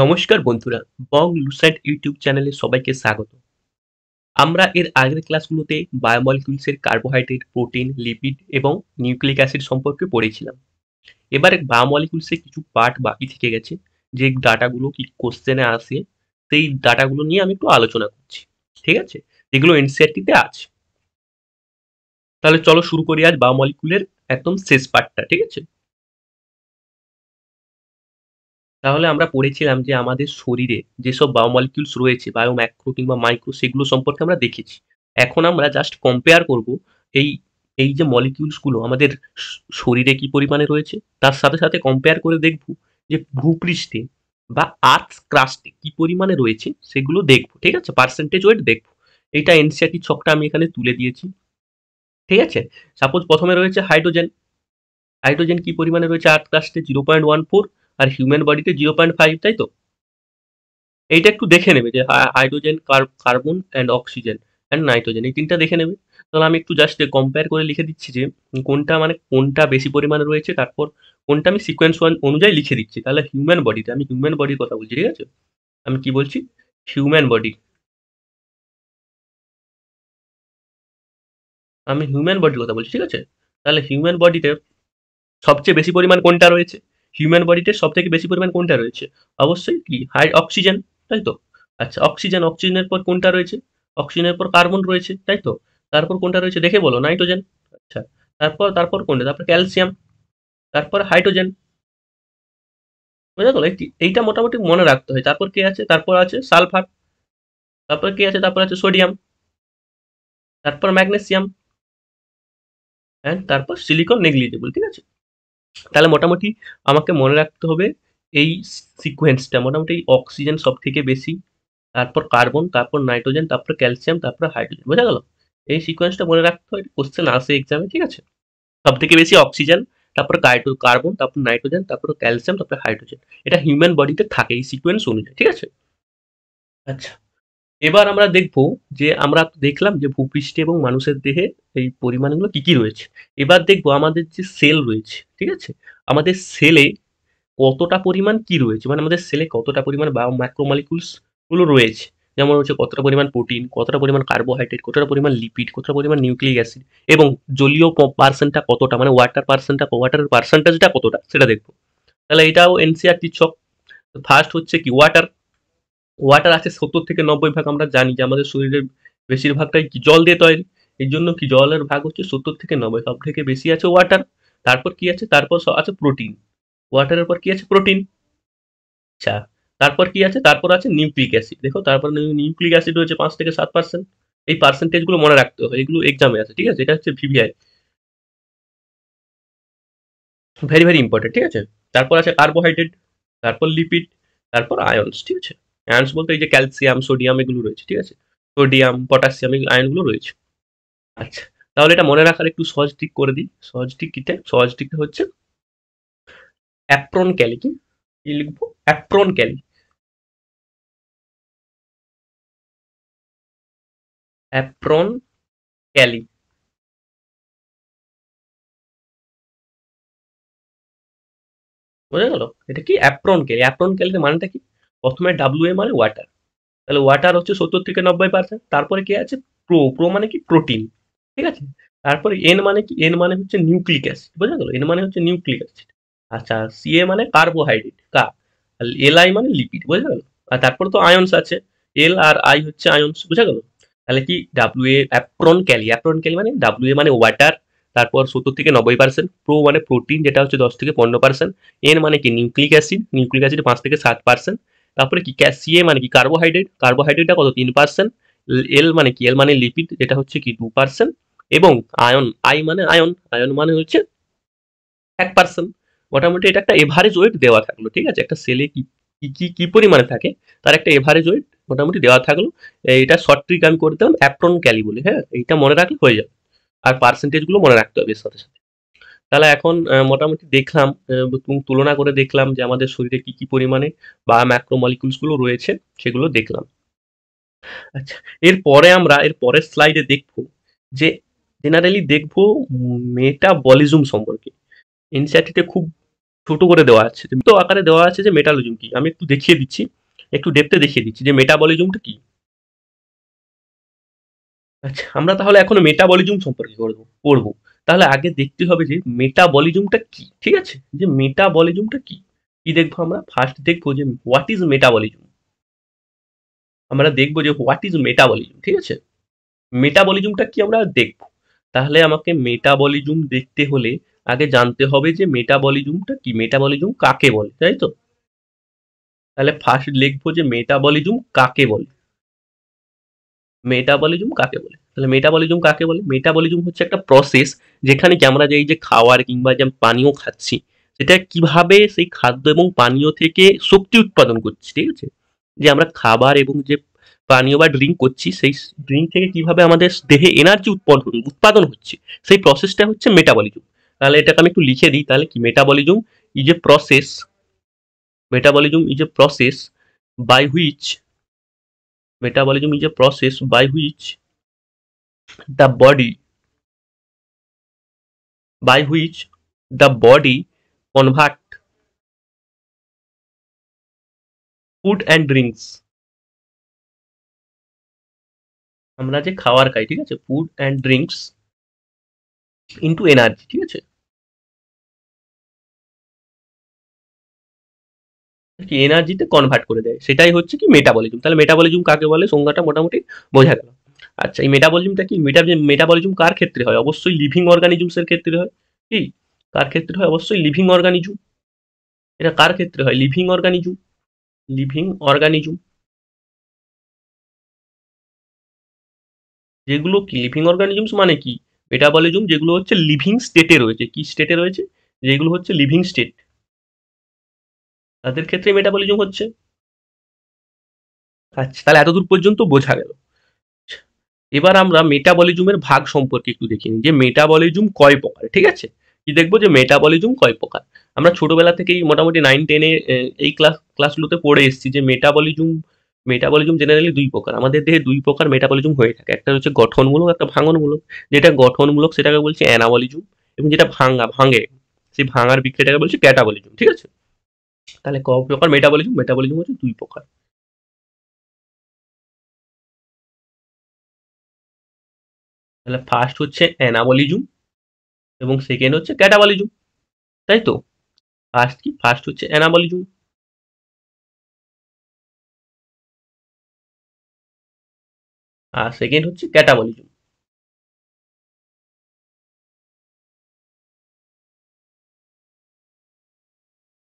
নমস্কার বন্ধুরা বং লুসাইট ইউটিউব চ্যানেলে সবাইকে স্বাগত আমরা এর আগের ক্লাসগুলোতে বায়োমলিকুলসের কার্বোহাইড্রেট প্রোটিন লিপিড এবং নিউক্লিক অ্যাসিড সম্পর্কে পড়েছিলাম এবারে বায়োমলিকুলসের কিছু পার্ট বাকি থেকে গেছে যে ডাটাগুলো কি কোশ্চেনে আসে সেই ডাটাগুলো নিয়ে আমি একটু আলোচনা করছি ঠিক আছে এগুলো এনসিআরটিতে আছে তাহলে চলো শুরু করি আজ বায়োমলিকুলের একদম শেষ পার্টটা ঠিক আছে তাহলে আমরা পড়েছিলাম যে আমাদের শরীরে যেসব বায়োমলিকিউলস রয়েছে বায়ো ম্যাক্রো কিংবা মাইক্রো সেগুলো সম্পর্কে আমরা দেখেছি এখন আমরা জাস্ট কম্পেয়ার করব এই এই যে মলিকিউলসগুলো আমাদের শরীরে কি পরিমাণে রয়েছে তার সাথে সাথে কম্পেয়ার করে দেখব যে ভূপৃষ্ঠে বা আর্থ ক্রাস্টে কি পরিমাণে রয়েছে সেগুলো দেখব ঠিক আছে পার্সেন্টেজ ওয়েট দেখব এইটা এনসিআরটি ছকটা আমি এখানে তুলে দিয়েছি ঠিক আছে সাপোজ প্রথমে রয়েছে হাইড্রোজেন হাইড্রোজেন কি পরিমাণে রয়েছে আর্থ ক্রাস্টে জিরো পয়েন্ট ওয়ান ফোর আর হিউম্যান বডিতে জিরো পয়েন্ট ফাইভ তাই তো এইটা একটু দেখে নেবে যে hydrogen carbon and oxygen and nitrogen এই তিনটা দেখে নেবে তাহলে আমি একটু জাস্ট কম্পেয়ার করে লিখে দিচ্ছি যে কোনটা মানে কোনটা বেশি পরিমাণে রয়েছে তারপর কোনটা আমি সিকোয়েন্স ওয়ান অনুযায়ী লিখে দিচ্ছি তাহলে হিউম্যান বডিতে আমি হিউম্যান বডির কথা বলছি ঠিক আছে আমি কি বলছি হিউম্যান বডি আমি হিউম্যান বডির কথা বলছি ঠিক আছে তাহলে হিউম্যান বডিতে সবচেয়ে বেশি পরিমাণ কোনটা রয়েছে হিউম্যান বডিতে সব থেকে বেশি পরিমাণ কোনটা রয়েছে অবশ্যই কি হাই অক্সিজেন তাই তো আচ্ছা অক্সিজেন অক্সিজেনের পর কোনটা রয়েছে অক্সিজেনের পর কার্বন রয়েছে তাই তো তারপর কোনটা রয়েছে দেখে বলো নাইট্রোজেন আচ্ছা তারপর তারপর কোনটা তারপর ক্যালসিয়াম তারপর হাইড্রোজেন বুঝা গেল এইটা মোটামুটি মনে রাখতে হয় তারপর কে আছে তারপর আছে সালফার তারপর কে আছে তারপর আছে সোডিয়াম তারপর ম্যাগনেসিয়াম অ্যান্ড তারপর সিলিকন নেগলিজেবল ঠিক আছে তাহলে মোটামুটি আমাকে মনে রাখতে হবে এই সিকোয়েন্সটা মোটামুটি অক্সিজেন সব থেকে বেশি তারপর কার্বন তারপর নাইট্রোজেন তারপর ক্যালসিয়াম তারপর হাইড্রোজেন বোঝা গেল এই সিকোয়েন্সটা মনে রাখতে হবে কোশ্চেন আসে এক্সামে ঠিক আছে সব থেকে বেশি অক্সিজেন তারপর কার্বন তারপর নাইট্রোজেন তারপর ক্যালসিয়াম তারপর হাইড্রোজেন এটা হিউম্যান বডিতে থাকে এই সিকোয়েন্স অনুযায়ী ঠিক আছে আচ্ছা এবার আমরা দেখব যে আমরা দেখলাম যে ভূপৃষ্ঠে এবং মানুষের দেহে এই পরিমাণগুলো কি কি রয়েছে এবার দেখব আমাদের যে সেল রয়েছে ঠিক আছে আমাদের সেলে কতটা পরিমাণ কি রয়েছে মানে আমাদের সেলে কতটা পরিমাণ বা ম্যাক্রোমালিকুলসগুলো গুলো রয়েছে যেমন হচ্ছে কতটা পরিমাণ প্রোটিন কতটা পরিমাণ কার্বোহাইড্রেট কতটা পরিমাণ লিপিড কতটা পরিমাণ নিউক্লিক অ্যাসিড এবং জলীয় পার্সেন্টটা কতটা মানে ওয়াটার পার্সেন্টটা ওয়াটারের পার্সেন্টেজটা কতটা সেটা দেখব তাহলে এটাও এনসিআরটি চক ফার্স্ট হচ্ছে কি ওয়াটার ওয়াটার আছে সত্তর থেকে নব্বই ভাগ আমরা জানি যে আমাদের শরীরের বেশিরভাগটাই কি জল দিয়ে তৈরি এই জন্য কি জলের ভাগ হচ্ছে সত্তর থেকে নব্বই সব থেকে বেশি আছে ওয়াটার তারপর কি আছে তারপর আছে প্রোটিন ওয়াটারের পর কি আছে প্রোটিন আচ্ছা তারপর কি আছে তারপর আছে নিউক্লিক অ্যাসিড দেখো তারপর নিউক্লিক অ্যাসিড রয়েছে পাঁচ থেকে সাত পার্সেন্ট এই পার্সেন্টেজগুলো মনে রাখতে হবে এগুলো এক্সামে আছে ঠিক আছে এটা হচ্ছে ভিভিআই ভেরি ভেরি ইম্পর্টেন্ট ঠিক আছে তারপর আছে কার্বোহাইড্রেট তারপর লিপিড তারপর আয়ন্স ঠিক আছে আয়ন্স বলতে এই যে ক্যালসিয়াম সোডিয়াম এগুলো রয়েছে ঠিক আছে সোডিয়াম পটাশিয়াম এগুলো আয়নগুলো রয়েছে আচ্ছা তাহলে এটা মনে রাখার একটু সহজ ঠিক করে দিই সহজ দিক কিতে সহজ ঠিক হচ্ছে অ্যাপ্রন ক্যালি কি লিখবো অ্যাপ্রন ক্যালি অ্যাপ্রন ক্যালি বোঝা গেল এটা কি অ্যাপ্রন ক্যালি অ্যাপ্রন ক্যালির মানেটা কি প্রথমে ডাব্লিউ এ মানে ওয়াটার তাহলে ওয়াটার হচ্ছে সত্তর থেকে নব্বই পার্সেন্ট তারপরে কে আছে প্রো প্রো মানে কি প্রোটিন ঠিক আছে তারপরে এন মানে কি এন মানে হচ্ছে নিউক্লিক অ্যাসিড বোঝা গেল এন মানে হচ্ছে নিউক্লিক অ্যাসিড আচ্ছা সি এ মানে কার্বোহাইড্রেট কা এল আই মানে লিপিড বোঝা গেল আর তারপরে তো আয়ন্স আছে এল আর আই হচ্ছে আয়ন্স বোঝা গেল তাহলে কি ডাব্লিউ এ অ্যাপ্রন ক্যালি অ্যাপ্রন ক্যালি মানে ডাব্লিউ এ মানে ওয়াটার তারপর সত্তর থেকে নব্বই পার্সেন্ট প্রো মানে প্রোটিন যেটা হচ্ছে দশ থেকে পনেরো পার্সেন্ট এন মানে কি নিউক্লিক অ্যাসিড নিউক্লিক অ্যাসিড পাঁচ থেকে সাত পার্সেন্ট তারপরে কি ক্যাসিএ মানে কি কার্বোহাইড্রেট কার্বোহাইড্রেটটা কত তিন পার্সেন্ট এল মানে কি এল মানে লিপিড যেটা হচ্ছে কি টু পার্সেন্ট এবং আয়ন আই মানে আয়ন আয়ন মানে হচ্ছে এক পার্সেন্ট মোটামুটি এটা একটা এভারেজ ওয়েট দেওয়া থাকলো ঠিক আছে একটা সেলে কি কি কি পরিমাণে থাকে তার একটা এভারেজ ওয়েট মোটামুটি দেওয়া থাকলো এটা শর্ট ট্রিক আমি করতাম অ্যাপ্রন ক্যালি বলে হ্যাঁ এইটা মনে রাখলে হয়ে যাবে আর পার্সেন্টেজগুলো মনে রাখতে হবে সাথে সাথে তাহলে এখন মোটামুটি দেখলাম এবং তুলনা করে দেখলাম যে আমাদের শরীরে কি কি পরিমাণে বা ম্যাক্রোমলিকুলসগুলো রয়েছে সেগুলো দেখলাম আচ্ছা এরপরে আমরা এর পরের স্লাইডে দেখব যে জেনারেলি দেখব মেটাবলিজম সম্পর্কে এনসিআরটিতে খুব ছোট করে দেওয়া আছে তো আকারে দেওয়া আছে যে মেটাবলিজম কি আমি একটু দেখিয়ে দিচ্ছি একটু ডেপতে দেখিয়ে দিচ্ছি যে মেটাবলিজমটা কি আচ্ছা আমরা তাহলে এখন মেটাবলিজম সম্পর্কে করবো করবো তাহলে আগে দেখতে হবে যে মেটাবলিজমটা কি ঠিক আছে যে মেটাবলিজমটা কি কি দেখবো আমরা ফার্স্ট দেখবো যে হোয়াট ইজ মেটাবলিজম আমরা দেখবো যে হোয়াট ইজ মেটাবলিজম ঠিক আছে মেটাবলিজমটা কি আমরা দেখবো তাহলে আমাকে মেটাবলিজম দেখতে হলে আগে জানতে হবে যে মেটাবলিজমটা কি মেটাবলিজম কাকে বলে তাই তো তাহলে ফার্স্ট লিখবো যে মেটাবলিজম কাকে বলে মেটাবলিজম কাকে বলে তাহলে মেটাবলিজম কাকে বলে মেটাবলিজম হচ্ছে একটা প্রসেস যেখানে কি আমরা যে এই যে খাওয়ার কিংবা যে পানীয় খাচ্ছি সেটা কিভাবে সেই খাদ্য এবং পানীয় থেকে শক্তি উৎপাদন করছি ঠিক আছে যে আমরা খাবার এবং যে পানীয় বা ড্রিঙ্ক করছি সেই ড্রিঙ্ক থেকে কিভাবে আমাদের দেহে এনার্জি উৎপাদন উৎপাদন হচ্ছে সেই প্রসেসটা হচ্ছে মেটাবলিজম তাহলে এটাকে আমি একটু লিখে দিই তাহলে কি metabolism is a process metabolism is a process by which metabolism is a process by which the body by which the body convert food and drinks আমরা যে খাবার খাই ঠিক আছে food and drinks into energy ঠিক আছে এনার্জিতে convert করে দেয় সেটাই হচ্ছে কি মেটাবলিজম তাহলে মেটাবলিজম কাকে বলে সংজ্ঞাটা মোটামুটি বোঝা গেল আচ্ছা এই মেটাবলিজমটা কি মেটাবলিজম কার ক্ষেত্রে হয় অবশ্যই লিভিং অর্গানিজমসের ক্ষেত্রে হয় কি কার ক্ষেত্রে হয় অবশ্যই লিভিং অর্গানিজম এটা কার ক্ষেত্রে হয় লিভিং অর্গানিজম লিভিং অর্গানিজম যেগুলো কি লিভিং অর্গানিজমস মানে কি মেটাবলিজম যেগুলো হচ্ছে লিভিং স্টেটে রয়েছে কি স্টেটে রয়েছে যেগুলো হচ্ছে লিভিং স্টেট তাদের ক্ষেত্রে মেটাবলিজম হচ্ছে আচ্ছা তাহলে এতদূর পর্যন্ত বোঝা গেল এবার আমরা মেটাবলিজমের ভাগ সম্পর্কে একটু দেখি যে মেটাবলিজম কয় প্রকার ঠিক আছে কি দেখবো যে মেটাবলিজম কয় প্রকার আমরা ছোটবেলা থেকেই মোটামুটি নাইন টেনে এই ক্লাস ক্লাসগুলোতে পড়ে এসেছি যে মেটাবলিজম মেটাবলিজম জেনারেলি দুই প্রকার আমাদের দেহে দুই প্রকার মেটাবলিজম হয়ে থাকে একটা হচ্ছে গঠনমূলক একটা ভাঙনমূলক যেটা গঠনমূলক সেটাকে বলছে অ্যানাবলিজম এবং যেটা ভাঙা ভাঙে সেই ভাঙার বিক্রিয়াটাকে বলছে ক্যাটাবলিজম ঠিক আছে তাহলে ক প্রকার মেটাবলিজম মেটাবলিজম হচ্ছে দুই প্রকার তাহলে ফার্স্ট হচ্ছে অ্যানাবলিজম এবং সেকেন্ড হচ্ছে ক্যাটাবলিজম তাই তো ফার্স্ট কি ফার্স্ট হচ্ছে অ্যানাবলিজম আর সেকেন্ড হচ্ছে ক্যাটাবলিজম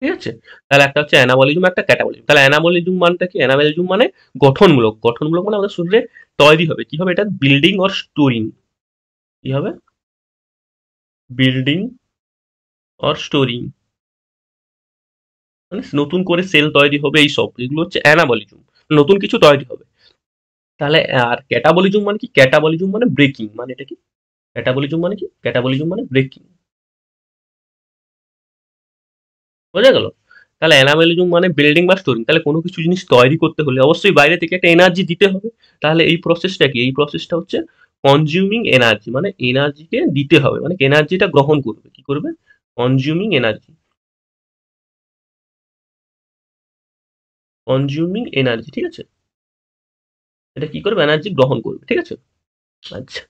ঠিক আছে তাহলে একটা হচ্ছে অ্যানাবলিজম একটা ক্যাটাবলিজম তাহলে অ্যানাবলিজম মানটা কি অ্যানাবলিজম মানে গঠনমূলক গঠনমূলক মানে আমাদের শরীরে তৈরি হবে কি হবে এটা বিল্ডিং অর স্টোরিং কি হবে বিল্ডিং অর স্টোরিং মানে নতুন করে সেল তৈরি হবে এই সব এগুলো হচ্ছে অ্যানাবলিজম নতুন কিছু তৈরি হবে তাহলে আর ক্যাটাবলিজম মানে কি ক্যাটাবলিজম মানে ব্রেকিং মানে এটা কি ক্যাটাবলিজম মানে কি ক্যাটাবলিজম মানে ব্রেকিং বোঝা গেল তাহলে অ্যানামেলিজম মানে বিল্ডিং বা স্টোরিং তাহলে কোনো কিছু জিনিস তৈরি করতে হলে অবশ্যই বাইরে থেকে একটা এনার্জি দিতে হবে তাহলে এই প্রসেসটা কি এই প্রসেসটা হচ্ছে কনজিউমিং এনার্জি মানে এনার্জিকে দিতে হবে মানে এনার্জিটা গ্রহণ করবে কি করবে কনজিউমিং এনার্জি কনজিউমিং এনার্জি ঠিক আছে এটা কি করবে এনার্জি গ্রহণ করবে ঠিক আছে আচ্ছা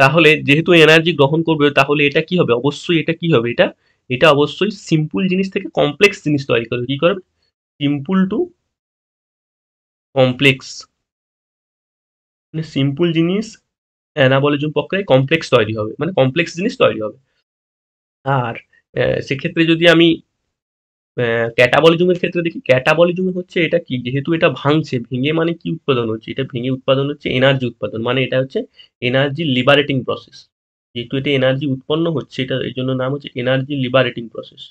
তাহলে যেহেতু এনার্জি গ্রহণ করবে তাহলে এটা কি হবে অবশ্যই এটা কি হবে এটা এটা অবশ্যই সিম্পল জিনিস থেকে কমপ্লেক্স জিনিস তৈরি করবে কী করবে সিম্পল টু কমপ্লেক্স মানে সিম্পল জিনিস অ্যানাবলিজম প্রক্রিয়ায় কমপ্লেক্স তৈরি হবে মানে কমপ্লেক্স জিনিস তৈরি হবে আর সেক্ষেত্রে যদি আমি ক্যাটাবলিজমের ক্ষেত্রে দেখি ক্যাটাবলিজম হচ্ছে এটা কি যেহেতু এটা ভাঙছে ভেঙে মানে কি উৎপাদন হচ্ছে এটা ভেঙে উৎপাদন হচ্ছে এনার্জি উৎপাদন মানে এটা হচ্ছে এনার্জি লিবারেটিং প্রসেস যেহেতু এটা এনার্জি উৎপন্ন হচ্ছে এটা এই জন্য নাম হচ্ছে energy liberating process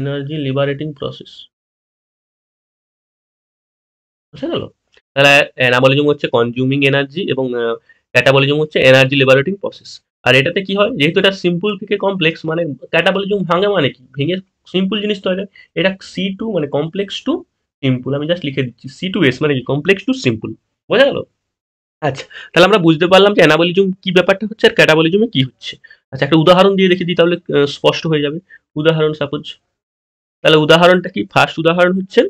energy liberating process বুঝা গেল তাহলে অ্যানাবলিজম হচ্ছে কনজিউমিং এনার্জি এবং ক্যাটাবলিজম হচ্ছে এনার্জি লিবারেটিং প্রসেস আর এটাতে কি হয় যেহেতু এটা সিম্পল থেকে কমপ্লেক্স মানে ক্যাটাবলিজম ভাঙে মানে কি ভেঙে সিম্পল জিনিস তৈরি এটা সি টু মানে কমপ্লেক্স টু সিম্পল আমি জাস্ট লিখে দিচ্ছি সি টু এস মানে কি কমপ্লেক্স টু সিম্পল বোঝা গেল আচ্ছা তাহলে আমরা বুঝতে পারলাম যে অ্যানাবলিজম কি ব্যাপারটা হচ্ছে আর ক্যাটাবলিজমে কি হচ্ছে আচ্ছা একটা উদাহরণ দিয়ে দেখে দিই তাহলে স্পষ্ট হয়ে যাবে উদাহরণ সাপোজ তাহলে উদাহরণটা কি ফার্স্ট উদাহরণ হচ্ছে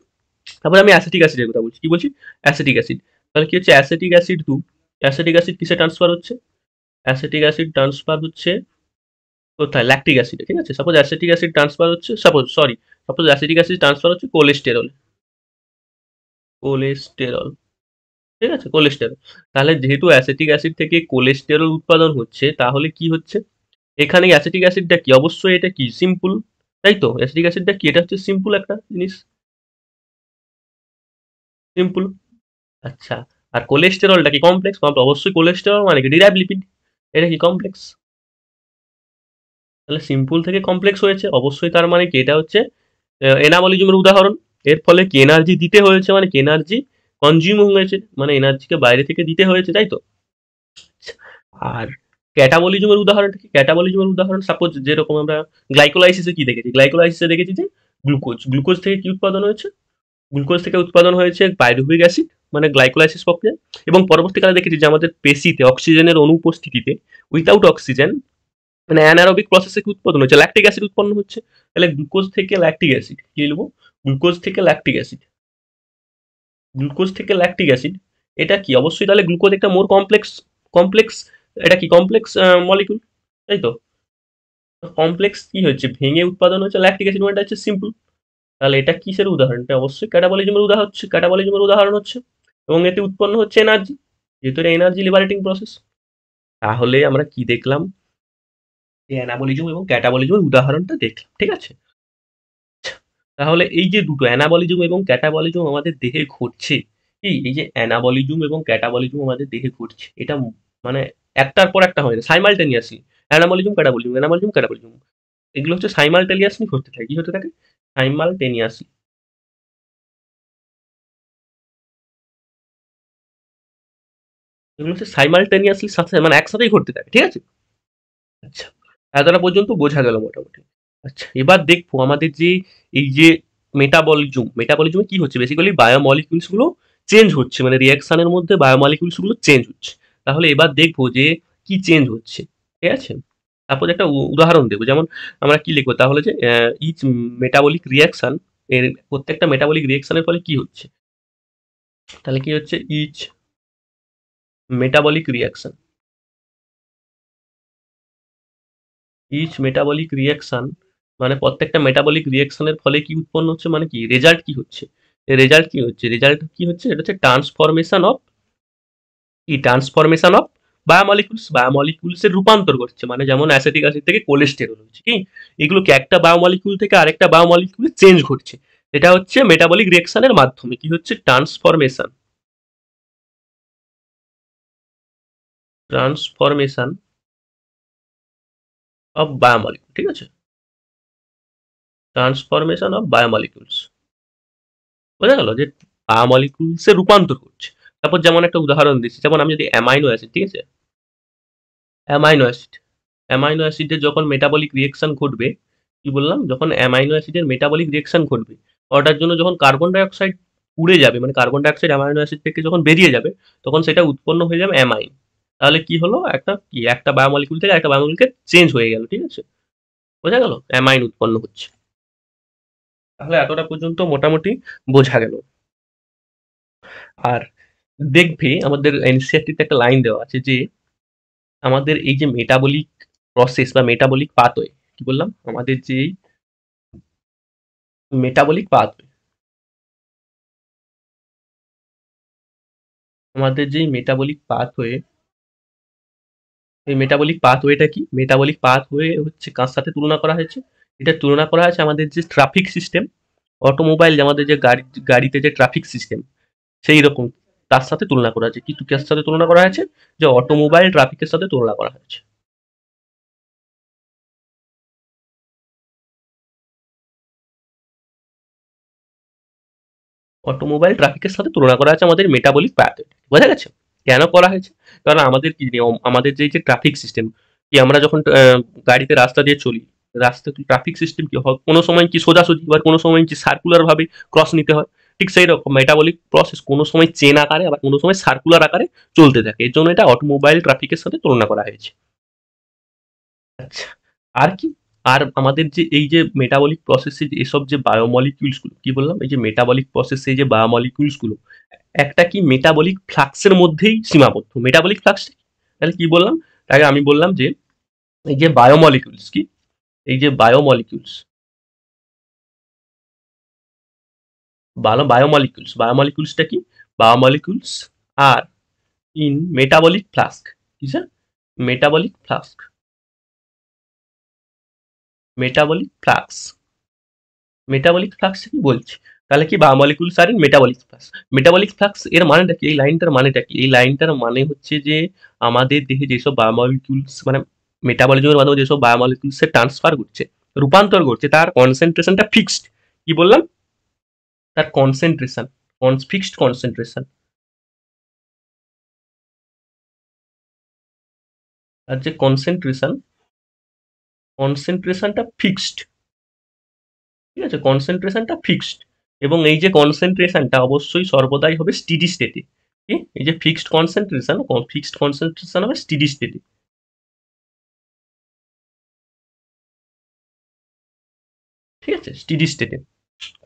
তারপরে আমি অ্যাসিটিক অ্যাসিডের কথা বলছি কি বলছি অ্যাসিটিক অ্যাসিড তাহলে কি হচ্ছে acetic acid to acetic acid কিসে ট্রান্সফার হচ্ছে অ্যাসিটিক অ্যাসিড ট্রান্সফার হচ্ছে কোথায় ল্যাকটিক অ্যাসিডে ঠিক আছে সাপোজ অ্যাসিটিক অ্যাসিড ট্রান্সফার হচ্ছে suppose sorry suppose acetic acid transfer হচ্ছে কোলেস্টেরলে কোলেস্টেরল ঠিক আছে কোলেস্টেরল তাহলে যেহেতু অ্যাসিটিক অ্যাসিড থেকে কোলেস্টেরল উৎপাদন হচ্ছে তাহলে কি হচ্ছে এখানে অ্যাসিটিক অ্যাসিডটা কি অবশ্যই এটা কি সিম্পল তাই তো অ্যাসিটিক অ্যাসিডটা কি এটা হচ্ছে সিম্পল একটা জিনিস সিম্পল আচ্ছা আর কোলেস্টেরলটা কি কমপ্লেক্স অবশ্যই কোলেস্টেরল মানে কি ডিরাইভ লিপিড এটা কি কমপ্লেক্স তাহলে সিম্পল থেকে কমপ্লেক্স হয়েছে অবশ্যই তার মানে কি এটা হচ্ছে এনাবলিজমের উদাহরণ এর ফলে কি এনার্জি দিতে হয়েছে মানে কি এনার্জি কনজিউম হয়েছে মানে এনার্জিকে বাইরে থেকে দিতে হয়েছে তাই তো আর ক্যাটাবলিজমের উদাহরণ কি ক্যাটাবলিজমের উদাহরণ সাপোজ যেরকম আমরা গ্লাইকোলাইসিসে কি দেখেছি গ্লাইকোলাইসিসে দেখেছি যে গ্লুকোজ গ্লুকোজ থেকে কি উৎপাদন হয়েছে গ্লুকোজ থেকে উৎপাদন হয়েছে বায়োরুবিক অ্যাসিড মানে গ্লাইকোলাইসিস প্রক্রিয়া এবং পরবর্তীকালে দেখেছি যে আমাদের পেশিতে অক্সিজেনের অনুপস্থিতিতে উইথাউট অক্সিজেন মানে অ্যানারোবিক প্রসেসে কি উৎপাদন হচ্ছে ল্যাকটিক অ্যাসিড উৎপন্ন হচ্ছে তাহলে গ্লুকোজ থেকে ল্যাকটিক অ্যাসিড কি লিখবো গ্লুকোজ থেকে ল্যাকটিক অ্যাসিড গ্লুকোজ থেকে ল্যাকটিক অ্যাসিড এটা কি অবশ্যই তাহলে গ্লুকোজ একটা মোর কমপ্লেক্স কমপ্লেক্স এটা কি কমপ্লেক্স মলিকুল তাই তো কমপ্লেক্স কি হচ্ছে ভেঙে উৎপাদন হচ্ছে ল্যাকটিক অ্যাসিড মানে হচ্ছে সিম্পল তাহলে এটা কিসের উদাহরণ এটা অবশ্যই ক্যাটাবলিজমের উদাহরণ হচ্ছে ক্যাটাবলিজমের উদাহরণ হচ্ছে এবং এতে উৎপন্ন হচ্ছে এনার্জি যেহেতু এটা এনার্জি লিবারেটিং প্রসেস তাহলে আমরা কি দেখলাম অ্যানাবলিজম এবং ক্যাটাবলিজমের উদাহরণটা দেখলাম ঠিক আছে তাহলে এই যে দুটো অ্যানাবলিজম এবং ক্যাটাবলিজম আমাদের দেহে ঘটছে কি এই যে অ্যানাবলিজম এবং ক্যাটাবলিজম আমাদের দেহে ঘটছে এটা মানে একটার পর একটা হয় না simultaneously anabolism catabolism anabolism catabolism এগুলো হচ্ছে সাইমালটেনিয়াসলি ঘটতে থাকে কি হতে থাকে সাইমালটেনিয়াসলি এগুলো হচ্ছে সাইমালটেনিয়াসলি সাথে মানে একসাথেই ঘটতে থাকে ঠিক আছে আচ্ছা এতটা পর্যন্ত বোঝা গেল মোটামুটি আচ্ছা এবার দেখবো আমাদের যে এই যে মেটাবলিজম মেটাবলিজমে কি হচ্ছে বেসিক্যালি বায়োমলিকিউলসগুলো চেঞ্জ হচ্ছে মানে রিয়াকশানের মধ্যে বায়োমলিকিউলসগুলো চেঞ্জ হচ্ছে তাহলে এবার দেখবো যে কি চেঞ্জ হচ্ছে ঠিক আছে তারপর একটা উদাহরণ দেবো যেমন আমরা কি লিখবো তাহলে যে ইচ মেটাবলিক রিয়াকশান এর প্রত্যেকটা মেটাবলিক রিয়াকশানের ফলে কি হচ্ছে তাহলে কি হচ্ছে each metabolic reaction each metabolic reaction মানে প্রত্যেকটা মেটাবলিক রিয়াকশনের ফলে কি উৎপন্ন হচ্ছে মানে কি রেজাল্ট কি হচ্ছে রেজাল্ট কি হচ্ছে রেজাল্ট কি হচ্ছে এটা হচ্ছে ট্রান্সফরমেশন অফ কি ট্রান্সফরমেশন অফ বায়োমলিকুলস এর রূপান্তর করছে মানে যেমন অ্যাসিটিক অ্যাসিড থেকে কোলেস্টেরল হচ্ছে কি এগুলোকে একটা বায়োমলিকুল থেকে আরেকটা বায়োমলিকুলে চেঞ্জ ঘটছে এটা হচ্ছে মেটাবলিক রিয়াকশনের মাধ্যমে কি হচ্ছে ট্রান্সফরমেশন ট্রান্সফরমেশন অফ বায়োমলিকুল ঠিক আছে ট্রান্সফরমেশন অফ বায়োমলিকুলস বোঝা গেল যে বায়োমলিকুলসে রূপান্তর করছে তারপর যেমন একটা উদাহরণ দিচ্ছি যেমন আমি যদি অ্যামাইনো অ্যাসিড ঠিক আছে অ্যামাইনো অ্যাসিড অ্যামাইনো অ্যাসিডের যখন মেটাবলিক রিয়েকশন ঘটবে কি বললাম যখন অ্যামাইনো অ্যাসিডের মেটাবলিক রিয়েকশন ঘটবে ওটার জন্য যখন কার্বন ডাইঅক্সাইড উড়ে যাবে মানে কার্বন ডাইঅক্সাইড অ্যামাইনো অ্যাসিড থেকে যখন বেরিয়ে যাবে তখন সেটা উৎপন্ন হয়ে যাবে অ্যামাইন তাহলে কি হলো একটা কি একটা বায়োমলিকুল থেকে একটা বায়োমলিকুল চেঞ্জ হয়ে গেল ঠিক আছে বোঝা গেল অ্যামাইন উৎপন্ন হচ্ছে তাহলে এতটা পর্যন্ত মোটামুটি বোঝা গেল আর দেখবে আমাদের এনসিআরটিতে একটা লাইন দেওয়া আছে যে আমাদের এই যে মেটাবলিক প্রসেস বা মেটাবলিক পাথওয়ে কি বললাম আমাদের যে মেটাবলিক পাথওয়ে আমাদের যে মেটাবলিক হয়ে এই মেটাবলিক হয়েটা কি মেটাবলিক হয়ে হচ্ছে কার সাথে তুলনা করা হয়েছে এটা তুলনা করা হয়েছে আমাদের যে ট্রাফিক সিস্টেম অটোমোবাইল আমাদের যে গাড়ি গাড়িতে যে ট্রাফিক সিস্টেম সেই রকম তার সাথে তুলনা করা হয়েছে কিন্তু কার সাথে তুলনা করা হয়েছে যে অটোমোবাইল ট্রাফিকের সাথে তুলনা করা হয়েছে অটোমোবাইল ট্রাফিকের সাথে তুলনা করা হয়েছে আমাদের মেটাবলিক প্যাথওয়ে বোঝা গেছে কেন করা হয়েছে কারণ আমাদের কি আমাদের যে যে ট্রাফিক সিস্টেম কি আমরা যখন গাড়িতে রাস্তা দিয়ে চলি রাস্তা ট্রাফিক সিস্টেম কি হয় কোনো সময় কি সোজাসুজি আবার কোনো সময় কি সার্কুলার ভাবে ক্রস নিতে হয় ঠিক সেই রকম মেটাবলিক প্রসেস কোনো সময় চেন আকারে আবার কোনো সময় সার্কুলার আকারে চলতে থাকে এর জন্য এটা অটোমোবাইল ট্রাফিকের সাথে তুলনা করা হয়েছে আচ্ছা আর কি আর আমাদের যে এই যে মেটাবলিক প্রসেসে এসব যে বায়োমলিকিউলসগুলো কি বললাম এই যে মেটাবলিক প্রসেসে যে বায়োমলিকিউলসগুলো একটা কি মেটাবলিক ফ্লাক্সের মধ্যেই সীমাবদ্ধ মেটাবলিক ফ্লাক্স তাহলে কি বললাম তাহলে আমি বললাম যে এই যে বায়োমলিকিউলস কি এই যে বায়োমলিকিউলস বায়োমলিকিউলস বায়োমলিকিউলসটা কি biomolecules are in metabolic flask কি sir metabolic flask metabolic flux metabolic flux কি বলছি তাহলে কি biomolecules are in metabolic flux metabolic flux এর মানেটা কি এই লাইনটার মানেটা কি এই লাইনটার মানে হচ্ছে যে আমাদের দেহে যেসব বায়োমলিকুলস মানে মেটাবলিজমের মাধ্যমে যেসব বায়োমলিকুলসে ট্রান্সফার করছে রূপান্তর করছে তার কনসেন্ট্রেশনটা ফিক্সড কি বললাম তার কনসেন্ট্রেশন ফিক্সড কনসেন্ট্রেশন আর যে কনসেন্ট্রেশন কনসেন্ট্রেশনটা ফিক্সড ঠিক আছে কনসেন্ট্রেশনটা ফিক্সড এবং এই যে কনসেন্ট্রেশনটা অবশ্যই সর্বদাই হবে স্টিডি স্টেটে ঠিক এই যে ফিক্সড কনসেন্ট্রেশন ফিক্সড কনসেন্ট্রেশন হবে স্টিডি স্টেটে ঠিক আছে স্টিডি স্টেটে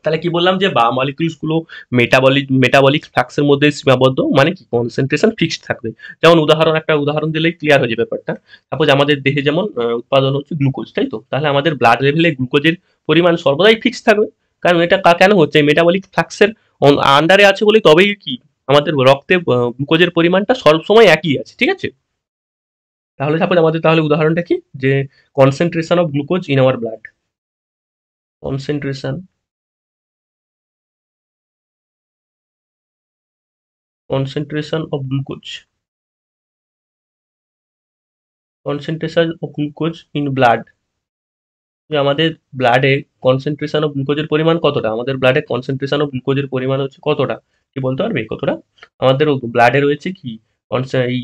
তাহলে কি বললাম যে বা মলিকিউলসগুলো মেটাবলিক মেটাবলিক ফ্লাক্সের মধ্যে সীমাবদ্ধ মানে কি কনসেন্ট্রেশন ফিক্সড থাকবে যেমন উদাহরণ একটা উদাহরণ দিলেই ক্লিয়ার হয়ে যাবে ব্যাপারটা সাপোজ আমাদের দেহে যেমন উৎপাদন হচ্ছে গ্লুকোজ তাই তো তাহলে আমাদের ব্লাড লেভেলে গ্লুকোজের পরিমাণ সর্বদাই ফিক্সড থাকবে কারণ এটা কেন হচ্ছে মেটাবলিক ফ্লাক্সের আন্ডারে আছে বলে তবেই কি আমাদের রক্তে গ্লুকোজের পরিমাণটা সবসময় একই আছে ঠিক আছে তাহলে সাপোজ আমাদের তাহলে উদাহরণটা কি যে concentration of glucose in our blood concentration concentration of glucose concentration of glucose in blood আমাদের ব্লাডে কনসেন্ট্রেশন অফ গ্লুকোজের পরিমাণ কতটা আমাদের ব্লাডে কনসেন্ট্রেশন অফ গ্লুকোজের পরিমাণ হচ্ছে কতটা কি বলতে পারবে কতটা আমাদের ব্লাডে রয়েছে কি এই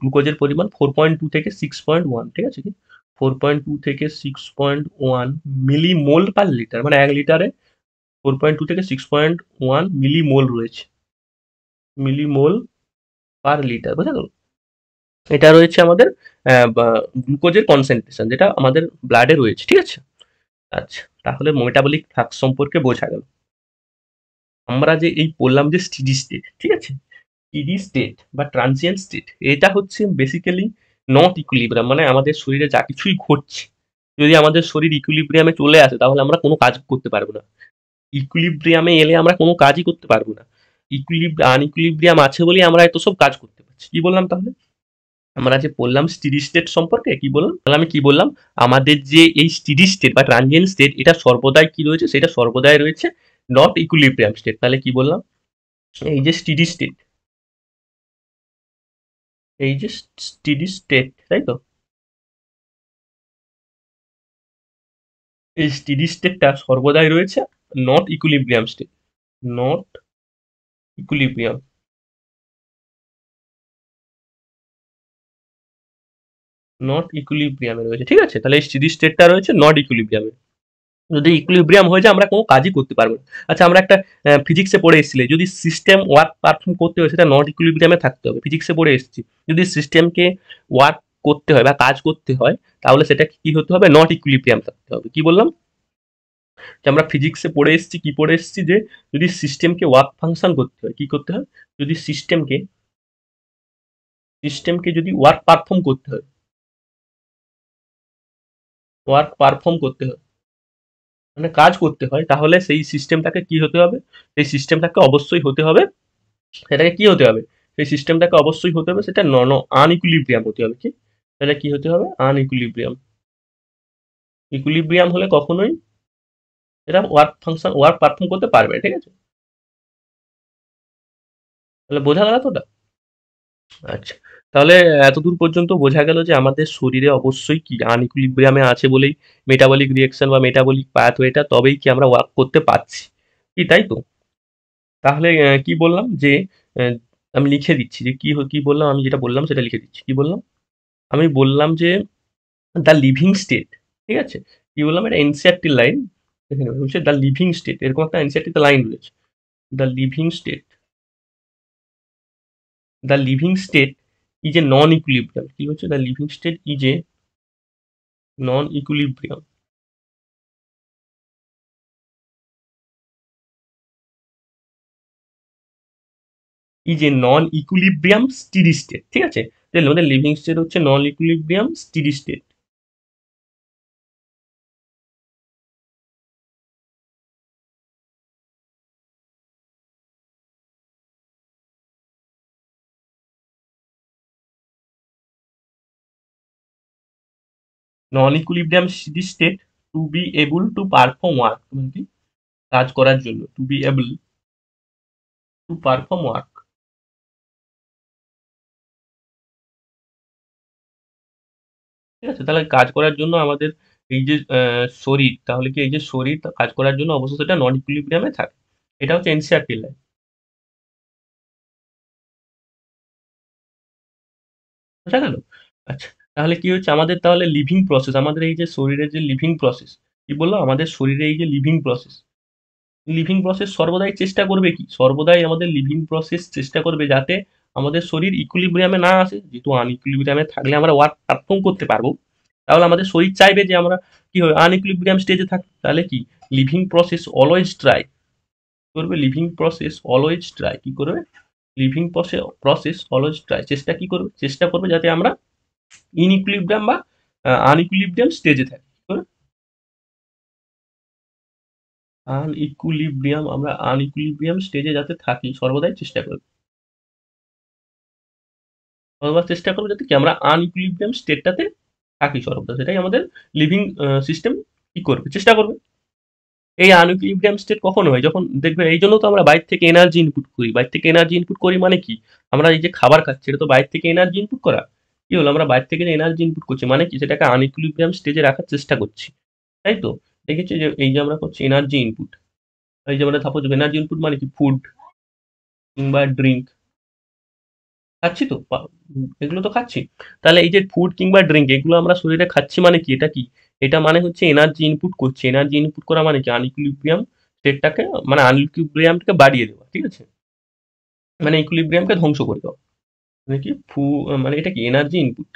গ্লুকোজের পরিমাণ ফোর পয়েন্ট টু থেকে সিক্স পয়েন্ট ওয়ান ঠিক আছে কি ফোর পয়েন্ট টু থেকে six point one millimole per litre মানে এক লিটারে ফোর পয়েন্ট টু থেকে সিক্স পয়েন্ট ওয়ান মিলিমোল রয়েছে মিলিমোল পার লিটার বোঝা গেল এটা রয়েছে আমাদের গ্লুকোজের কনসেন্ট্রেশন যেটা আমাদের ব্লাডে রয়েছে ঠিক আছে আচ্ছা তাহলে মেটাবলিক ফ্লাক্স সম্পর্কে বোঝা গেল আমরা যে এই বললাম যে স্টিডি স্টেট ঠিক আছে স্টিডি স্টেট বা ট্রানসিয়েন্ট স্টেট এটা হচ্ছে বেসিক্যালি নট ইকুইলিব্রিয়াম মানে আমাদের শরীরে যা কিছুই ঘটছে যদি আমাদের শরীর ইকুইলিব্রিয়ামে চলে আসে তাহলে আমরা কোনো কাজ করতে পারবো না ইকুইলিব্রিয়ামে এলে আমরা কোনো কাজই করতে পারবো না ইকুইলিব আনইকুইলিব্রিয়াম আছে বলেই আমরা এত সব কাজ করতে পারছি কি বললাম তাহলে আমরা যে বললাম স্টিডি স্টেট সম্পর্কে কি বললাম তাহলে আমি কি বললাম আমাদের যে এই স্টিডি স্টেট বা ট্রানজিয়েন্ট স্টেট এটা সর্বদাই কি রয়েছে সেটা সর্বদাই রয়েছে নট ইকুইলিব্রিয়াম স্টেট তাহলে কি বললাম এই যে স্টিডি স্টেট এই যে স্টেডি স্টেট তাই তো এই স্টেডি স্টেটটা সর্বদাই রয়েছে not equilibrium state not equilibrium not ইকুলিব্রিয়ামে রয়েছে ঠিক আছে তাহলে এই স্টিডি স্টেটটা রয়েছে নট ইকুলিব্রিয়ামে যদি ইকুইলিব্রিয়াম হয়ে যায় আমরা কোনো কাজই করতে পারবো না আচ্ছা আমরা একটা ফিজিক্সে পড়ে এসেছিলে যদি সিস্টেম ওয়ার্ক পারফর্ম করতে হয় সেটা নট ইকুইলিব্রিয়ামে থাকতে হবে ফিজিক্সে পড়ে এসেছি যদি সিস্টেমকে ওয়ার্ক করতে হয় বা কাজ করতে হয় তাহলে সেটা কি হতে হবে নট ইকুইলিব্রিয়াম থাকতে হবে কি বললাম যে আমরা ফিজিক্সে পড়ে এসেছি কি পড়ে এসেছি যে যদি সিস্টেমকে ওয়ার্ক ফাংশন করতে হয় কি করতে হয় যদি সিস্টেমকে সিস্টেমকে যদি ওয়ার্ক পারফর্ম করতে হয় ওয়ার্ক পারফর্ম করতে হয় মানে কাজ করতে হয় তাহলে সেই সিস্টেমটাকে কি হতে হবে সেই সিস্টেমটাকে অবশ্যই হতে হবে সেটাকে কি হতে হবে সেই সিস্টেমটাকে অবশ্যই হতে হবে সেটা নন আনইকুলিব্রিয়াম হতে হবে কি সেটা কি হতে হবে আনইকুলিব্রিয়াম ইকুলিব্রিয়াম হলে কখনোই এটা ওয়ার্ক ফাংশন ওয়ার্ক পারফর্ম করতে পারবে ঠিক আছে তাহলে বোঝা গেল ওটা আচ্ছা তাহলে এতদূর পর্যন্ত বোঝা গেল যে আমাদের শরীরে অবশ্যই কি আনইকুলিব্রিয়ামে আছে বলেই মেটাবলিক রিয়াকশন বা মেটাবলিক পাথওয়েটা তবেই কি আমরা ওয়াক করতে পারছি কি তাই তো তাহলে কি বললাম যে আমি লিখে দিচ্ছি যে কি কি বললাম আমি যেটা বললাম সেটা লিখে দিচ্ছি কি বললাম আমি বললাম যে দ্য লিভিং স্টেট ঠিক আছে কি বললাম এটা এনসিআরটি লাইন এখানে হচ্ছে দ্য লিভিং স্টেট এরকম একটা এনসিআরটিতে লাইন রয়েছে the living state the living state is a non equilibrium কি হচ্ছে the living state is a non equilibrium is a non equilibrium steady state ঠিক আছে তাহলে আমাদের লিভিং স্টেট হচ্ছে non equilibrium steady state non equilibrium steady state to be able to perform work তোমাকে কাজ করার জন্য to be able to perform work ঠিক আছে তাহলে কাজ করার জন্য আমাদের এই যে শরীর তাহলে কি এই যে শরীর কাজ করার জন্য অবশ্যই সেটা নন ইকুইলিব্রিয়ামে থাকে এটা হচ্ছে এনসিআরটি লাইন বোঝা গেল আচ্ছা তাহলে কি হচ্ছে আমাদের তাহলে লিভিং প্রসেস আমাদের এই যে শরীরের যে লিভিং প্রসেস কি বললো আমাদের শরীরে এই যে লিভিং প্রসেস লিভিং প্রসেস সর্বদাই চেষ্টা করবে কি সর্বদাই আমাদের লিভিং প্রসেস চেষ্টা করবে যাতে আমাদের শরীর ইকুইলিব্রিয়ামে না আসে যেহেতু আনইকুলিব্রিয়ামে থাকলে আমরা ওয়ার্ক পারফর্ম করতে পারবো তাহলে আমাদের শরীর চাইবে যে আমরা কি হবে আনইকুলিব্রিয়াম স্টেজে থাকি তাহলে কি লিভিং প্রসেস অলওয়েজ ট্রাই করবে লিভিং প্রসেস অলওয়েজ ট্রাই কি করবে লিভিং প্রসেস অলওয়েজ ট্রাই চেষ্টা কি করবে চেষ্টা করবে যাতে আমরা ইনইকুইলিব্রিয়াম বা আনইকুইলিব্রিয়াম স্টেজে থাকে আনইকুইলিব্রিয়াম আমরা আনইকুইলিব্রিয়াম স্টেজে যাতে থাকি সর্বদাই চেষ্টা করব সর্বদা চেষ্টা করবো যাতে কি আমরা আনইকুইলিব্রিয়াম স্টেটটাতে থাকি সর্বদা সেটাই আমাদের লিভিং সিস্টেম কি করবে চেষ্টা করবে এই আনইকুইলিব্রিয়াম স্টেট কখন হয় যখন দেখবে এই জন্য তো আমরা বাইরে থেকে এনার্জি ইনপুট করি বাইরে থেকে এনার্জি ইনপুট করি মানে কি আমরা এই যে খাবার খাচ্ছি এটা তো বাইরে থেকে এনার্জি ইনপুট করা কি হলো আমরা বাইরে থেকে এনার্জি ইনপুট করছি মানে কি সেটাকে আনইকুইলিব্রিয়াম স্টেজে রাখার চেষ্টা করছি তাই তো দেখেছি যে এই যে আমরা করছি এনার্জি ইনপুট এই যে আমরা সাপোজ এনার্জি ইনপুট মানে কি ফুড কিংবা ড্রিঙ্ক খাচ্ছি তো এগুলো তো খাচ্ছি তাহলে এই যে ফুড কিংবা ড্রিঙ্ক এগুলো আমরা শরীরে খাচ্ছি মানে কি এটা কি এটা মানে হচ্ছে এনার্জি ইনপুট করছে এনার্জি ইনপুট করা মানে কি আনইকুইলিব্রিয়াম স্টেটটাকে মানে আনইকুইলিব্রিয়ামটাকে বাড়িয়ে দেওয়া ঠিক আছে মানে ইকুইলিব্রিয়ামকে ধ্বংস করে দেওয়া মানে কি ফু মানে এটা কি এনার্জি ইনপুট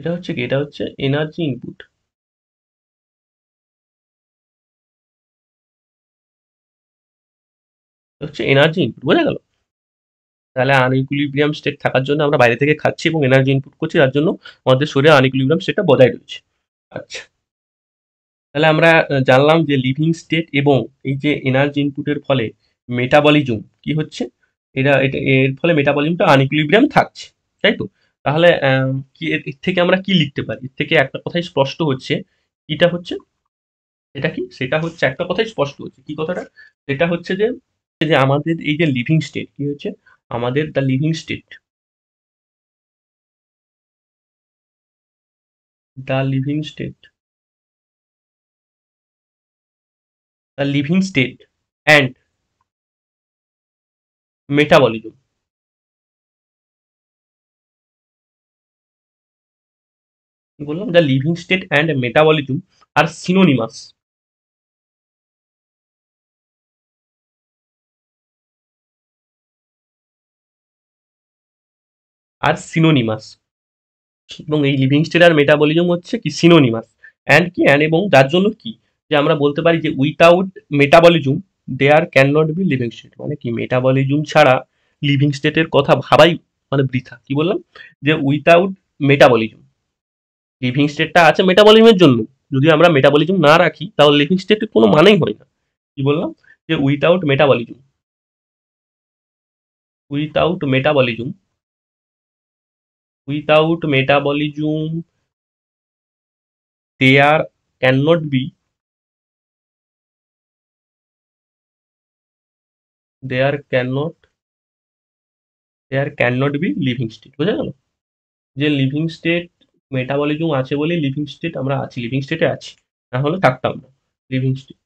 এটা হচ্ছে কি এটা হচ্ছে এনার্জি ইনপুট হচ্ছে এনার্জি ইনপুট বোঝা গেল তাহলে আনইকুইলিব্রিয়াম স্টেট থাকার জন্য আমরা বাইরে থেকে খাচ্ছি এবং এনার্জি ইনপুট করছি তার জন্য আমাদের শরীরে আনইকুইলিব্রিয়াম স্টেটটা বজায় রয়েছে আচ্ছা তাহলে আমরা জানলাম যে লিভিং স্টেট এবং এই যে এনার্জি ইনপুটের ফলে মেটাবলিজম কি হচ্ছে এটা এটা এর ফলে মেটাবলিজমটা আনইকুলিব্রিয়াম থাকছে তাই তো তাহলে কি এর থেকে আমরা কি লিখতে পারি এর থেকে একটা কথাই স্পষ্ট হচ্ছে কিটা হচ্ছে এটা কি সেটা হচ্ছে একটা কথাই স্পষ্ট হচ্ছে কি কথাটা সেটা হচ্ছে যে যে আমাদের এই যে লিভিং স্টেট কি হচ্ছে আমাদের the living state the living state the living state and metabolism বললাম the living state and metabolism are synonymous are synonymous এবং এই লিভিং স্টেট আর মেটাবলিজম হচ্ছে কি সিনোনিমাস অ্যান্ড কি অ্যান্ড এবং যার জন্য কি যে আমরা বলতে পারি যে without metabolism they are can not be living state মানে কি মেটাবলিজম ছাড়া লিভিং স্টেটের কথা ভাবাই মানে বৃথা কি বললাম যে উইথাউট মেটাবলিজম লিভিং স্টেটটা আছে মেটাবলিজমের জন্য যদি আমরা মেটাবলিজম না রাখি তাহলে লিভিং স্টেটের কোনো মানেই হয় না কি বললাম যে without metabolism without metabolism without metabolism are can not be there can not there can not be living state বোঝা গেল যে লিভিং স্টেট মেটাবলিজম আছে বলে লিভিং স্টেট আমরা আছি লিভিং স্টেটে আছি না হলে থাকতাম না লিভিং স্টেট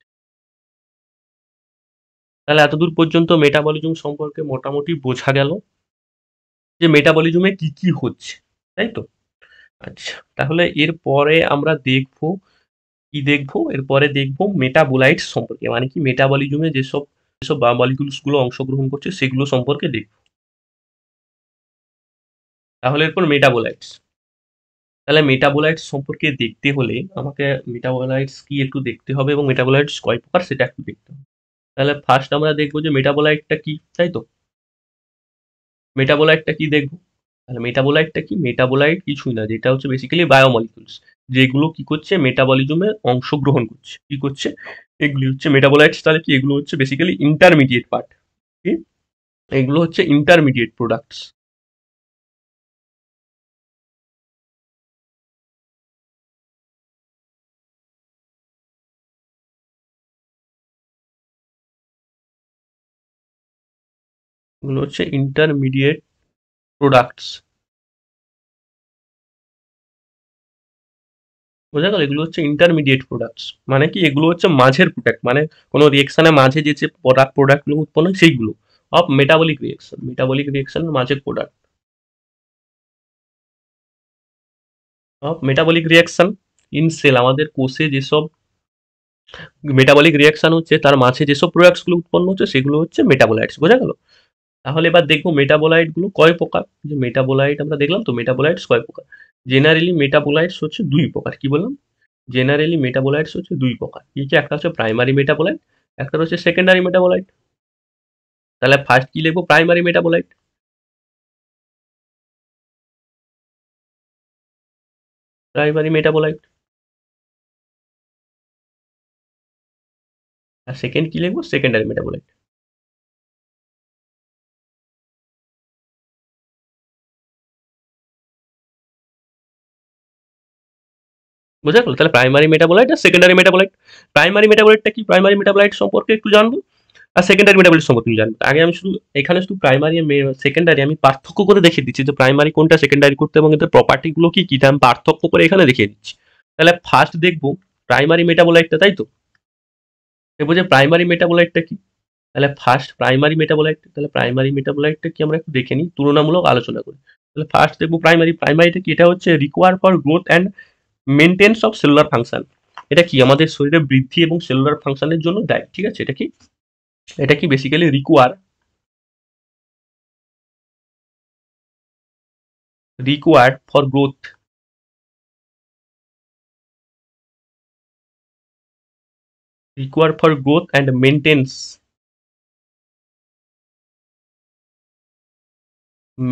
তাহলে এতদূর পর্যন্ত মেটাবলিজম সম্পর্কে মোটামুটি বোঝা গেল যে মেটাবলিজমে কি কি হচ্ছে তাই তো আচ্ছা তাহলে এরপরে আমরা দেখবো কি দেখবো এরপরে দেখবো মেটাবোলাইটস সম্পর্কে মানে কি মেটাবলিজমে যেসব যেসব গুলো অংশগ্রহণ করছে সেগুলো সম্পর্কে দেখব তাহলে এরপর মেটাবোলাইটস তাহলে মেটাবোলাইটস সম্পর্কে দেখতে হলে আমাকে মেটাবোলাইটস কি একটু দেখতে হবে এবং মেটাবোলাইটস কয় প্রকার সেটা একটু দেখতে হবে তাহলে ফার্স্ট আমরা দেখবো যে মেটাবোলাইটটা কি তাই তো মেটাবোলাইটটা কি দেখবো তাহলে মেটাবোলাইটটা কি মেটাবোলাইট কিছুই না যেটা হচ্ছে বেসিক্যালি বায়োমলিকুলস যেগুলো কি করছে মেটাবলিজমে অংশগ্রহণ করছে কি করছে এগুলি হচ্ছে মেটাবোলাইটস তাহলে কি এগুলো হচ্ছে বেসিক্যালি ইন্টারমিডিয়েট পার্ট কি এগুলো হচ্ছে ইন্টারমিডিয়েট প্রোডাক্টস এগুলো হচ্ছে ইন্টারমিডিয়েট প্রোডাক্টস বোঝা গেল এগুলো হচ্ছে ইন্টারমিডিয়েট প্রোডাক্টস মানে কি এগুলো হচ্ছে মাঝের প্রোডাক্ট মানে কোনো রিয়েকশনের মাঝে যে যে প্রোডাক্ট প্রোডাক্টগুলো উৎপন্ন হয় সেইগুলো অফ মেটাবলিক রিয়েকশন মেটাবলিক রিয়েকশনের মাঝের product of metabolic reaction in cell আমাদের কোষে যেসব মেটাবলিক রিয়াকশন হচ্ছে তার মাঝে যেসব প্রোডাক্টসগুলো উৎপন্ন হচ্ছে সেগুলো হচ্ছে মেটাবোলাইটস বোঝা গেল তাহলে এবার দেখবো মেটাবোলাইটগুলো কয় প্রকার যে মেটাবোলাইট আমরা দেখলাম তো মেটাবোলাইটস কয় প্রকার জেনারেলি মেটাবোলাইটস হচ্ছে দুই প্রকার কি বললাম জেনারেলি মেটাবোলাইটস হচ্ছে দুই প্রকার কি কি একটা হচ্ছে প্রাইমারি মেটাবোলাইট একটা হচ্ছে সেকেন্ডারি মেটাবোলাইট তাহলে ফার্স্ট কি লিখবো প্রাইমারি মেটাবোলাইট প্রাইমারি মেটাবোলাইট আর সেকেন্ড কি লিখবো সেকেন্ডারি মেটাবোলাইট বোঝা গেল তাহলে প্রাইমারি মেটাবোলাইট আর সেকেন্ডারি মেটাবোলাইট প্রাইমারি মেটাবোলাইটটা কি প্রাইমারি মেটাবোলাইট সম্পর্কে একটু জানবো আর সেকেন্ডারি মেটাবোলাইট সম্পর্কে জানবো আগে আমি শুধু এখানে শুধু প্রাইমারি সেকেন্ডারি আমি পার্থক্য করে দেখিয়ে দিচ্ছি যে প্রাইমারি কোনটা সেকেন্ডারি করতে এবং এদের প্রপার্টিগুলো কি কী আমি পার্থক্য করে এখানে দেখিয়ে দিচ্ছি তাহলে ফার্স্ট দেখবো প্রাইমারি মেটাবোলাইটটা তাই তো দেখবো যে প্রাইমারি মেটাবোলাইটটা কি তাহলে ফার্স্ট প্রাইমারি মেটাবোলাইট তাহলে প্রাইমারি মেটাবোলাইটটা কি আমরা একটু দেখে নিই তুলনামূলক আলোচনা করি তাহলে ফার্স্ট দেখবো প্রাইমারি প্রাইমারিটা কি এটা হচ্ছে require for growth and maintenance of cellular function এটা কি আমাদের শরীরে বৃদ্ধি এবং সেলুলার ফাংশনের জন্য দেয় ঠিক আছে এটা কি এটা কি basically require required for growth require for growth and maintenance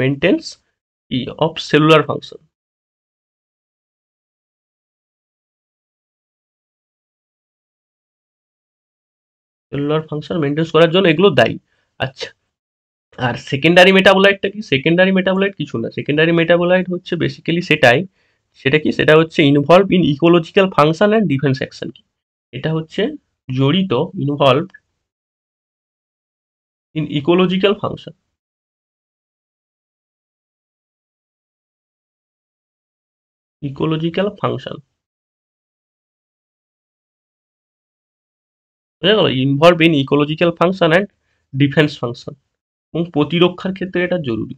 maintenance of cellular function cellular function maintain করার জন্য এগুলো দায়ী আচ্ছা আর সেকেন্ডারি মেটাবোলাইটটা কি সেকেন্ডারি মেটাবোলাইট কিছু না সেকেন্ডারি মেটাবোলাইট হচ্ছে বেসিক্যালি সেটাই সেটা কি সেটা হচ্ছে involve in ecological function and defence action এটা হচ্ছে জড়িত involve in ecological function ecological function বোঝা গেল involve in ecological function and defence function এবং প্রতিরক্ষার ক্ষেত্রে এটা জরুরি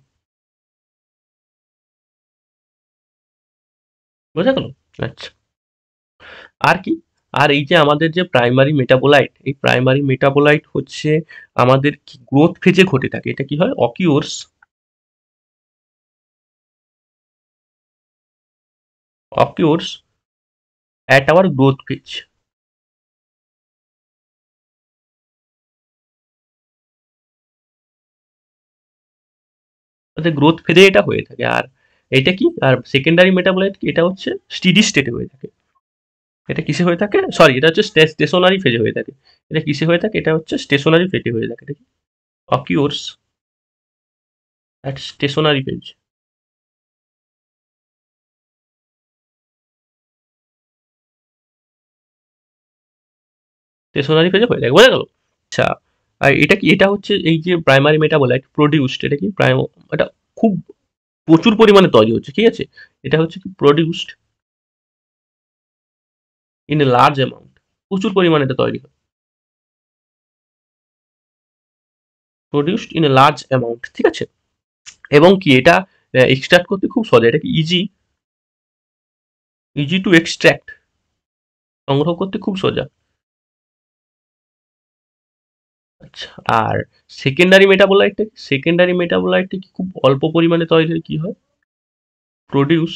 বোঝা গেল আচ্ছা আর কি আর এই যে আমাদের যে প্রাইমারি মেটাবোলাইট এই প্রাইমারি মেটাবোলাইট হচ্ছে আমাদের কি গ্রোথ ফেজে ঘটে থাকে এটা কি হয় occurs occurs at our growth phase তাদের গ্রোথ ফেজে এটা হয়ে থাকে আর এটা কি আর সেকেন্ডারি মেটাবোলাইট কি এটা হচ্ছে স্টিডি স্টেটে হয়ে থাকে এটা কিসে হয়ে থাকে সরি এটা হচ্ছে স্টেশনারি ফেজে হয়ে থাকে এটা কিসে হয়ে থাকে এটা হচ্ছে স্টেশনারি ফেজে হয়ে থাকে দেখি occurs at stationary phase stationary ফেজে হয়ে থাকে বোঝা গেল আচ্ছা আর এটা কি এটা হচ্ছে এই যে প্রাইমারি মেটাবোলাইট প্রডিউসড এটা কি প্রাইম এটা খুব প্রচুর পরিমাণে তৈরি হচ্ছে ঠিক আছে এটা হচ্ছে কি produced in a large amount প্রচুর পরিমাণে এটা তৈরি হয় produced in a large amount ঠিক আছে এবং কি এটা এক্সট্রাক্ট করতে খুব সহজ এটা কি ইজি ইজি টু এক্সট্র্যাক্ট সংগ্রহ করতে খুব সোজা আচ্ছা আর সেকেন্ডারি মেটাবোলাইটটা সেকেন্ডারি মেটাবোলাইটটা কি খুব অল্প পরিমাণে তৈরি হলে কি হয় produce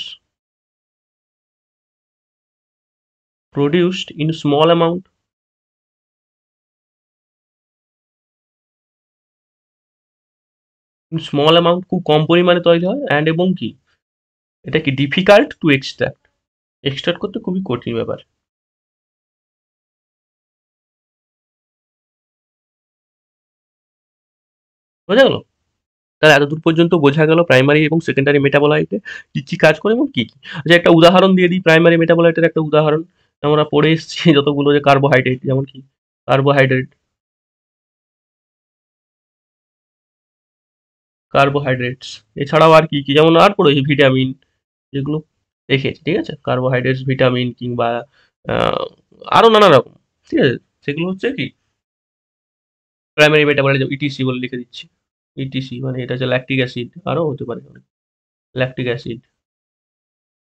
in small amount in small amount খুব কম পরিমাণে তৈরি হয় অ্যান্ড এবং কি এটা কি ডিফিকাল্ট টু এক্সট্রাক্ট এক্সট্রাক্ট করতে খুবই কঠিন ব্যাপার বোঝা গেল তাহলে এতদূর পর্যন্ত বোঝা গেল প্রাইমারি এবং সেকেন্ডারি মেটাবোলাইটে কি কি কাজ করে এবং কি কি আচ্ছা একটা উদাহরণ দিয়ে দিই প্রাইমারি মেটাবোলাইটের একটা উদাহরণ আমরা পড়ে এসেছি যতগুলো যে কার্বোহাইড্রেট যেমন কি কার্বোহাইড্রেট কার্বোহাইড্রেটস এছাড়াও আর কি কি যেমন আর পড়েছি ভিটামিন যেগুলো দেখেছি ঠিক আছে কার্বোহাইড্রেটস ভিটামিন কিংবা আরও নানা রকম ঠিক আছে সেগুলো হচ্ছে কি প্রাইমারি মেটাবলিজম ইটিসি বলে লিখে দিচ্ছি ইটিসি e মানে এটা হচ্ছে ল্যাকটিক অ্যাসিড আরও হতে পারে অনেক ল্যাকটিক অ্যাসিড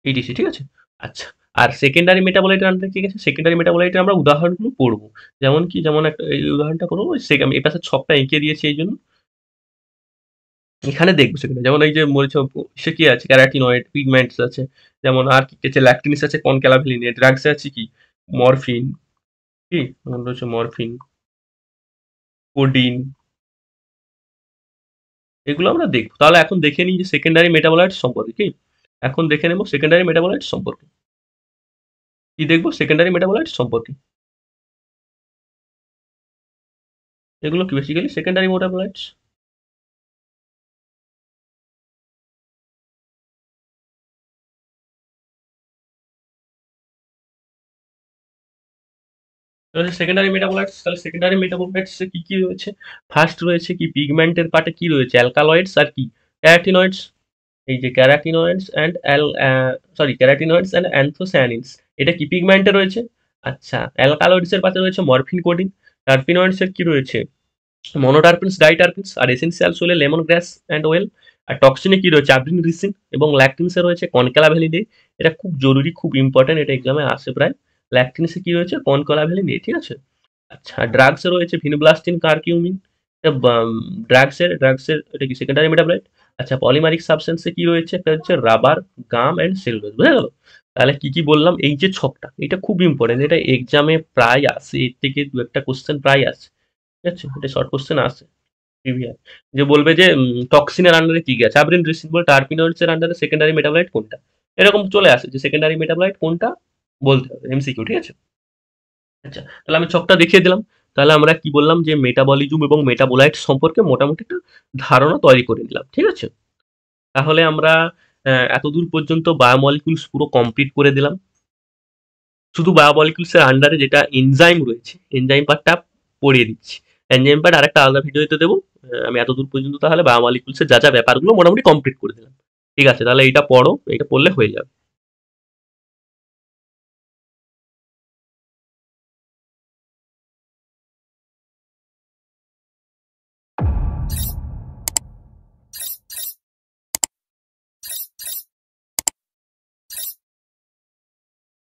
ইটিসি ঠিক আছে আচ্ছা আর সেকেন্ডারি মেটাবলাইটের আন্ডারে কি গেছে সেকেন্ডারি মেটাবলাইটের আমরা উদাহরণগুলো পড়বো যেমন কি যেমন একটা এই উদাহরণটা করবো আমি এটা পাশে ছকটা এঁকে দিয়েছি এই জন্য এখানে দেখবো সেখানে যেমন এই যে মরিচ সে কি আছে ক্যারাটিনয়েড পিগমেন্টস আছে যেমন আর কি আছে ল্যাকটিনিস আছে কনক্যালাভিলিন ড্রাগস আছে কি মরফিন কি রয়েছে মরফিন কোডিন এগুলো আমরা দেখবো তাহলে এখন দেখে নিই যে সেকেন্ডারি মেটাবোলাইট সম্পর্কে কি এখন দেখে নেব সেকেন্ডারি মেটাবোলাইট সম্পর্কে কি দেখবো সেকেন্ডারি মেটাবোলাইট সম্পর্কে এগুলো কি বেসিক্যালি সেকেন্ডারি মেটাবোলাইটস তাহলে সেকেন্ডারি মেটাবোলাইটস তাহলে সেকেন্ডারি মেটাবোলাইটসে কি কি রয়েছে ফার্স্ট রয়েছে কি পিগমেন্টের পার্টে কি রয়েছে অ্যালকালয়েডস আর কি ক্যারাটিনয়েডস এই যে ক্যারাটিনয়েডস অ্যান্ড অ্যাল সরি ক্যারাটিনয়েডস অ্যান্ড অ্যান্থোসায়ানিনস এটা কি পিগমেন্টে রয়েছে আচ্ছা অ্যালকালয়েডস এর পাশে রয়েছে মরফিন কোডিন এর কি রয়েছে মনোটার্পিনস ডাইটার্পিনস আর এসেন্সিয়াল সোলে লেমন গ্রাস অ্যান্ড ওয়েল আর টক্সিনে কি রয়েছে আব্রিন রিসিন এবং ল্যাকটিনসে রয়েছে কনকালা ভ্যালিডে এটা খুব জরুরি খুব ইম্পর্টেন্ট এটা এক্সামে আসে প্রায় ল্যাকটিনেসে কি রয়েছে কনকলাভ্যালিন এ ঠিক আছে আচ্ছা ড্রাগসে রয়েছে ভিনোব্লাস্টিন কার্কিউমিন ড্রাগসের ড্রাগসের এটা কি সেকেন্ডারি মেটাবলাইট আচ্ছা পলিমারিক সাবস্টেন্সে কি রয়েছে একটা হচ্ছে রাবার গাম অ্যান্ড সেলুলোজ বুঝা গেল তাহলে কি কি বললাম এই যে ছকটা এটা খুব ইম্পর্টেন্ট এটা এক্সামে প্রায় আসে এর থেকে দু একটা কোশ্চেন প্রায় আসে ঠিক আছে এটা শর্ট কোশ্চেন আসে যে বলবে যে টক্সিনের আন্ডারে কি গেছে আবরিন রিসিন বল টার্পিনয়েডসের আন্ডারে সেকেন্ডারি মেটাবলাইট কোনটা এরকম চলে আসে যে সেকেন্ডারি মেটাবলাইট কোনটা বলতে হবে এমসিকিউ ঠিক আছে আচ্ছা তাহলে আমি ছকটা দেখিয়ে দিলাম তাহলে আমরা কি বললাম যে মেটাবলিজম এবং মেটাবোলাইট সম্পর্কে মোটামুটি একটা ধারণা তৈরি করে নিলাম ঠিক আছে তাহলে আমরা এতদূর পর্যন্ত বায়োমলিকুলস পুরো কমপ্লিট করে দিলাম শুধু বায়োমলিকুলসের আন্ডারে যেটা এনজাইম রয়েছে এনজাইম পার্টটা পড়িয়ে দিচ্ছি এনজাইম পার্ট আরেকটা আলাদা ভিডিওতে দেবো আমি এতদূর পর্যন্ত তাহলে বায়োমলিকুলসের যা যা ব্যাপারগুলো মোটামুটি কমপ্লিট করে দিলাম ঠিক আছে তাহলে এটা পড়ো এটা পড়লে হয়ে যাবে